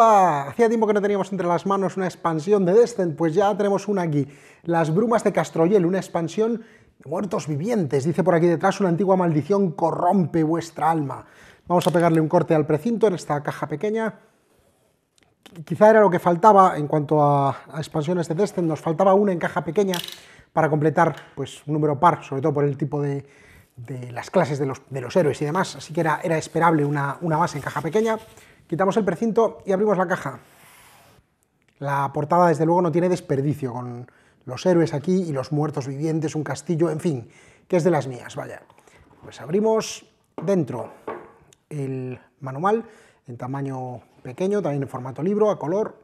Hola, hacía tiempo que no teníamos entre las manos una expansión de Descent, pues ya tenemos una aquí. Las brumas de Castroyel, una expansión de muertos vivientes. Dice por aquí detrás, una antigua maldición corrompe vuestra alma. Vamos a pegarle un corte al precinto en esta caja pequeña. Quizá era lo que faltaba en cuanto a, expansiones de Descent, nos faltaba una en caja pequeña para completar pues, un número par, sobre todo por el tipo de, las clases de los, héroes y demás, así que era, era esperable una, una base en caja pequeña. Quitamos el precinto y abrimos la caja. La portada, desde luego, no tiene desperdicio, con los héroes aquí y los muertos vivientes, un castillo, en fin, que es de las mías, vaya. Pues abrimos dentro el manual, en tamaño pequeño, también en formato libro, a color,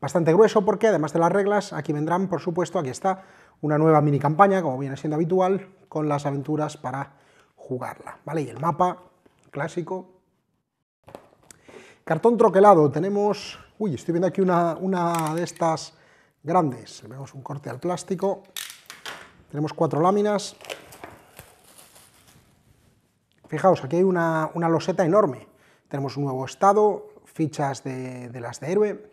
bastante grueso, porque además de las reglas, aquí vendrán, por supuesto, aquí está, una nueva mini campaña, como viene siendo habitual, con las aventuras para jugarla, ¿vale? Y el mapa, clásico, Cartón troquelado, tenemos... Uy, estoy viendo aquí una, una de estas grandes. Vemos un corte al plástico. Tenemos cuatro láminas. Fijaos, aquí hay una, loseta enorme. Tenemos un nuevo estado, fichas de, las de héroe,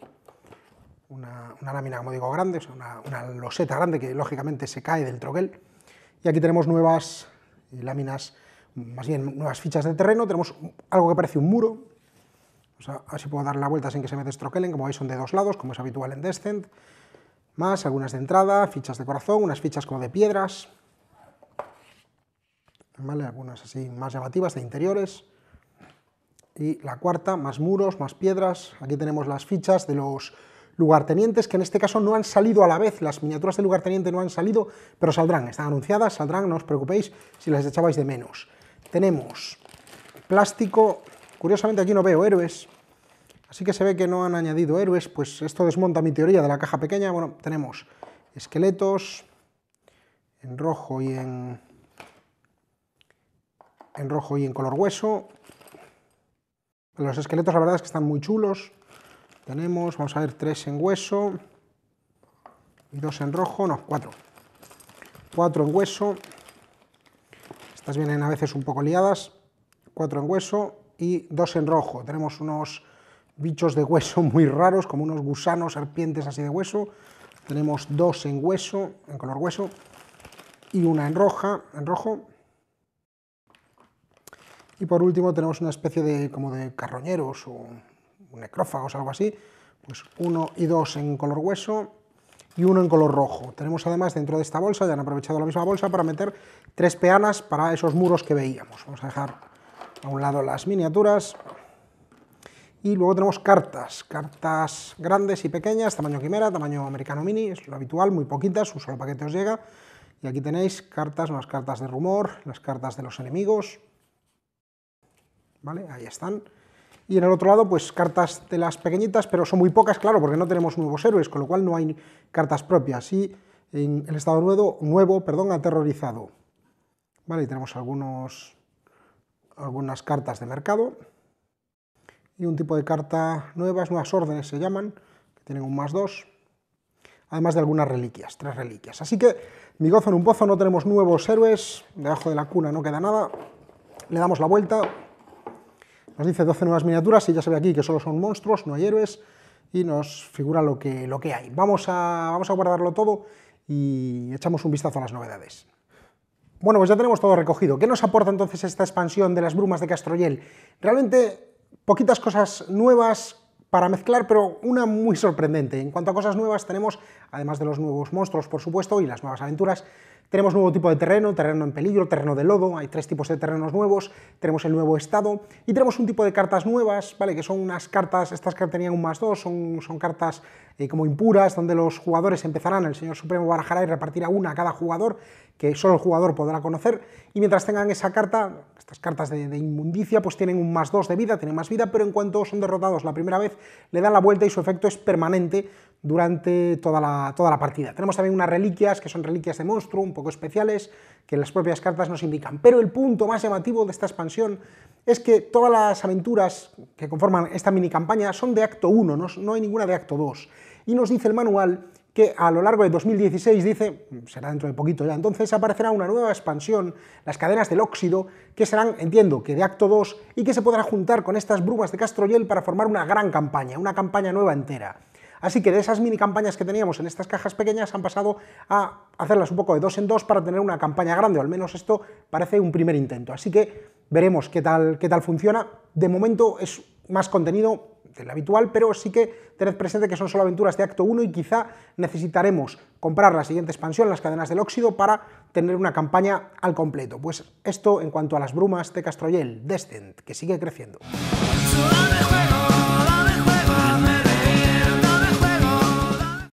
una, lámina, como digo, grande, o sea, una, loseta grande que lógicamente se cae del troquel. Y aquí tenemos nuevas eh, láminas, más bien nuevas fichas de terreno, tenemos algo que parece un muro, así puedo dar la vuelta sin que se me destroquelen, como veis son de dos lados, como es habitual en Descent, más algunas de entrada, fichas de corazón, unas fichas como de piedras, ¿vale? algunas así más llamativas de interiores, y la cuarta, más muros, más piedras, aquí tenemos las fichas de los lugartenientes, que en este caso no han salido a la vez, las miniaturas de lugarteniente no han salido, pero saldrán, están anunciadas, saldrán, no os preocupéis si las echabais de menos. Tenemos plástico, Curiosamente aquí no veo héroes, así que se ve que no han añadido héroes, pues esto desmonta mi teoría de la caja pequeña. Bueno, tenemos esqueletos en rojo y en, en rojo y en color hueso. Los esqueletos la verdad es que están muy chulos. Tenemos, vamos a ver, tres en hueso y dos en rojo, no, cuatro. Cuatro en hueso. Estas vienen a veces un poco liadas. Cuatro en hueso, y dos en rojo. Tenemos unos bichos de hueso muy raros, como unos gusanos, serpientes así de hueso. Tenemos dos en hueso, en color hueso, y una en roja, en rojo. Y por último tenemos una especie de como de carroñeros o necrófagos, algo así. Pues uno y dos en color hueso y uno en color rojo. Tenemos además dentro de esta bolsa, ya han aprovechado la misma bolsa para meter tres peanas para esos muros que veíamos. Vamos a dejar a un lado las miniaturas, y luego tenemos cartas, cartas grandes y pequeñas, tamaño quimera, tamaño americano mini, es lo habitual, muy poquitas, un solo paquete os llega. Y aquí tenéis cartas, unas cartas de rumor, las cartas de los enemigos, ¿vale? Ahí están. Y en el otro lado, pues cartas de las pequeñitas, pero son muy pocas, claro, porque no tenemos nuevos héroes, con lo cual no hay cartas propias. Y en el estado nuevo, nuevo perdón, aterrorizado. Vale, y tenemos algunos algunas cartas de mercado y un tipo de carta nuevas, nuevas órdenes se llaman, que tienen un más dos, además de algunas reliquias, tres reliquias. Así que mi gozo en un pozo, no tenemos nuevos héroes, debajo de la cuna no queda nada, le damos la vuelta, nos dice 12 nuevas miniaturas y ya se ve aquí que solo son monstruos, no hay héroes, y nos figura lo que, lo que hay. Vamos a, vamos a guardarlo todo y echamos un vistazo a las novedades. Bueno, pues ya tenemos todo recogido. ¿Qué nos aporta entonces esta expansión de las brumas de Castroyel? Realmente poquitas cosas nuevas para mezclar, pero una muy sorprendente. En cuanto a cosas nuevas, tenemos, además de los nuevos monstruos, por supuesto, y las nuevas aventuras, tenemos nuevo tipo de terreno, terreno en peligro, terreno de lodo, hay tres tipos de terrenos nuevos, tenemos el nuevo estado y tenemos un tipo de cartas nuevas, ¿vale? que son unas cartas, estas que tenían un más dos, son, son cartas eh, como impuras, donde los jugadores empezarán, el señor Supremo barajará y repartirá una a cada jugador, que solo el jugador podrá conocer, y mientras tengan esa carta, estas cartas de, de inmundicia, pues tienen un más dos de vida, tienen más vida, pero en cuanto son derrotados la primera vez, le dan la vuelta y su efecto es permanente, durante toda la, partida. Tenemos también unas reliquias, que son reliquias de monstruo, un poco especiales, que las propias cartas nos indican. Pero el punto más llamativo de esta expansión es que todas las aventuras que conforman esta mini campaña son de acto 1, no, hay ninguna de acto 2. Y nos dice el manual que a lo largo de 2016, dice, mm, será dentro de poquito ya, entonces aparecerá una nueva expansión, las cadenas del óxido, que serán, entiendo, que de acto 2 y que se podrá juntar con estas brumas de Castroyel para formar una gran campaña, una campaña nueva entera. Así que de esas mini campañas que teníamos en estas cajas pequeñas han pasado a hacerlas un poco de dos en dos para tener una campaña grande, o al menos esto parece un primer intento. Así que veremos qué tal, qué tal funciona. De momento es más contenido del habitual, pero sí que tened presente que son solo aventuras de acto 1 y quizá necesitaremos comprar la siguiente expansión, las cadenas del óxido, para tener una campaña al completo. Pues esto en cuanto a las brumas de Castroyel, Descent, que sigue creciendo.